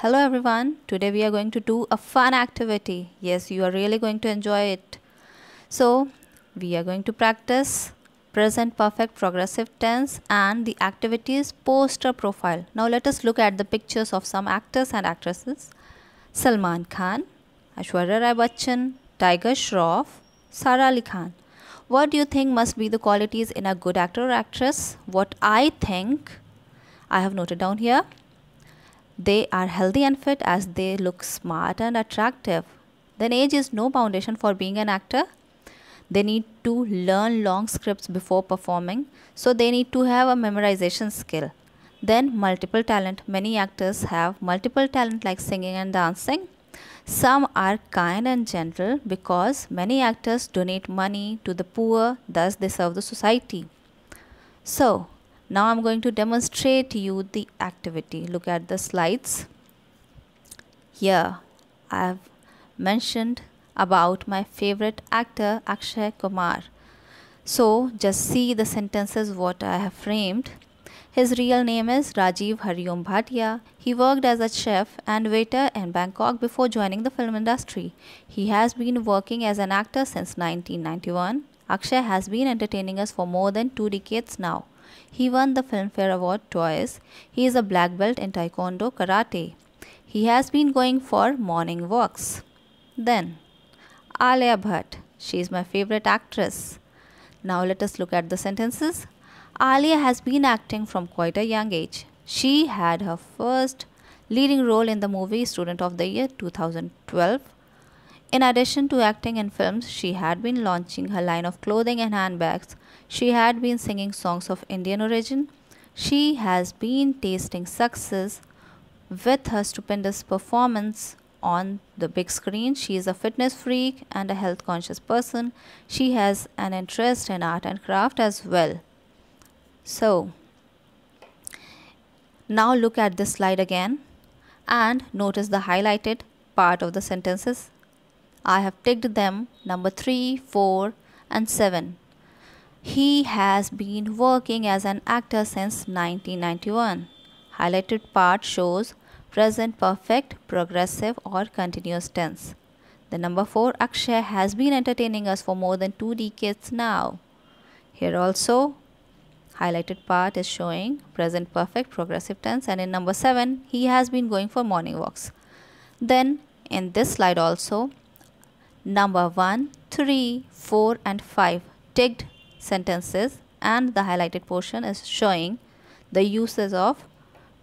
Hello everyone, today we are going to do a fun activity. Yes, you are really going to enjoy it. So, we are going to practice present perfect progressive tense and the activities poster profile. Now let us look at the pictures of some actors and actresses. Salman Khan, Ashwarya Rai Bachchan, Tiger Shroff, Sara Ali Khan. What do you think must be the qualities in a good actor or actress? What I think, I have noted down here. They are healthy and fit as they look smart and attractive. Then age is no foundation for being an actor. They need to learn long scripts before performing, so they need to have a memorization skill. Then multiple talent. Many actors have multiple talent like singing and dancing. Some are kind and gentle because many actors donate money to the poor, thus they serve the society. So, now I'm going to demonstrate you the activity. Look at the slides. Here I have mentioned about my favorite actor Akshay Kumar. So just see the sentences what I have framed. His real name is Rajiv Hariom Bhatia. He worked as a chef and waiter in Bangkok before joining the film industry. He has been working as an actor since 1991. Akshay has been entertaining us for more than two decades now. He won the Filmfare Award twice. He is a black belt in Taekwondo Karate. He has been going for morning walks. Then, Alia Bhatt. She is my favorite actress. Now let us look at the sentences. Alia has been acting from quite a young age. She had her first leading role in the movie Student of the Year 2012 in addition to acting in films, she had been launching her line of clothing and handbags. She had been singing songs of Indian origin. She has been tasting success with her stupendous performance on the big screen. She is a fitness freak and a health conscious person. She has an interest in art and craft as well. So, now look at this slide again and notice the highlighted part of the sentences I have ticked them number 3, 4 and 7. He has been working as an actor since 1991. Highlighted part shows present perfect, progressive or continuous tense. The number 4 Akshay has been entertaining us for more than 2 decades now. Here also highlighted part is showing present perfect progressive tense and in number 7 he has been going for morning walks. Then in this slide also number 1, 3, 4 and 5 ticked sentences and the highlighted portion is showing the uses of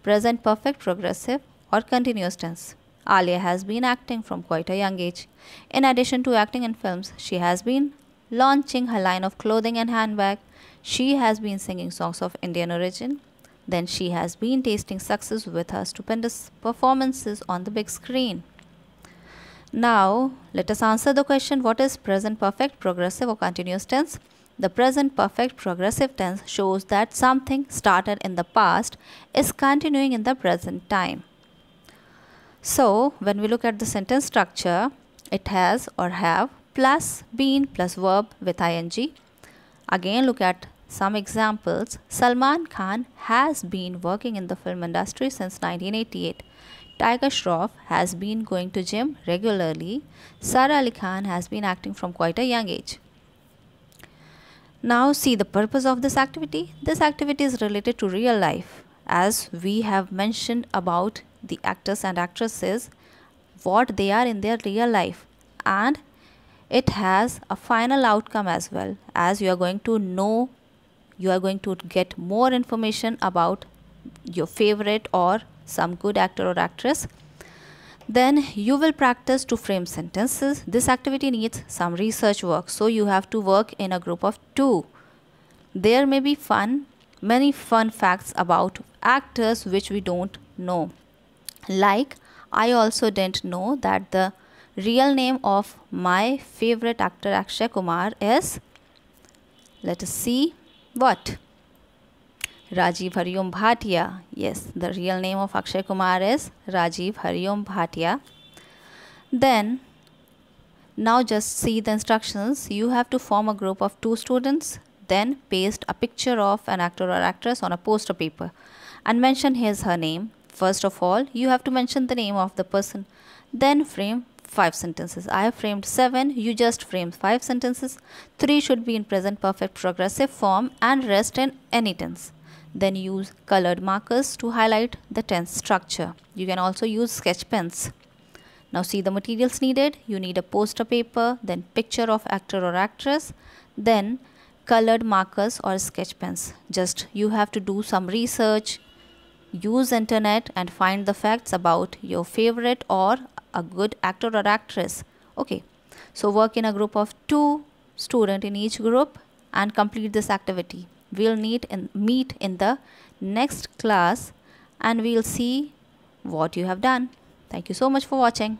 present perfect progressive or continuous tense. Alia has been acting from quite a young age. In addition to acting in films, she has been launching her line of clothing and handbag. She has been singing songs of Indian origin. Then she has been tasting success with her stupendous performances on the big screen. Now, let us answer the question what is present perfect progressive or continuous tense? The present perfect progressive tense shows that something started in the past is continuing in the present time. So, when we look at the sentence structure, it has or have plus been plus verb with ing. Again, look at some examples. Salman Khan has been working in the film industry since 1988. Tiger Shroff has been going to gym regularly. Sara Ali Khan has been acting from quite a young age. Now see the purpose of this activity. This activity is related to real life. As we have mentioned about the actors and actresses, what they are in their real life and it has a final outcome as well as you are going to know you are going to get more information about your favorite or some good actor or actress then you will practice to frame sentences this activity needs some research work so you have to work in a group of two there may be fun many fun facts about actors which we don't know like i also didn't know that the real name of my favorite actor akshay kumar is let us see what Rajiv Hariom Bhatia. Yes, the real name of Akshay Kumar is Rajiv Hariom Bhatia. Then, now just see the instructions. You have to form a group of two students, then paste a picture of an actor or actress on a poster paper and mention his her name. First of all, you have to mention the name of the person. Then frame five sentences. I have framed seven, you just frame five sentences. Three should be in present perfect progressive form and rest in any tense then use colored markers to highlight the tense structure. You can also use sketch pens. Now see the materials needed. You need a poster paper, then picture of actor or actress, then colored markers or sketch pens. Just you have to do some research, use internet and find the facts about your favorite or a good actor or actress. Okay, so work in a group of two student in each group and complete this activity we'll meet in, meet in the next class and we'll see what you have done thank you so much for watching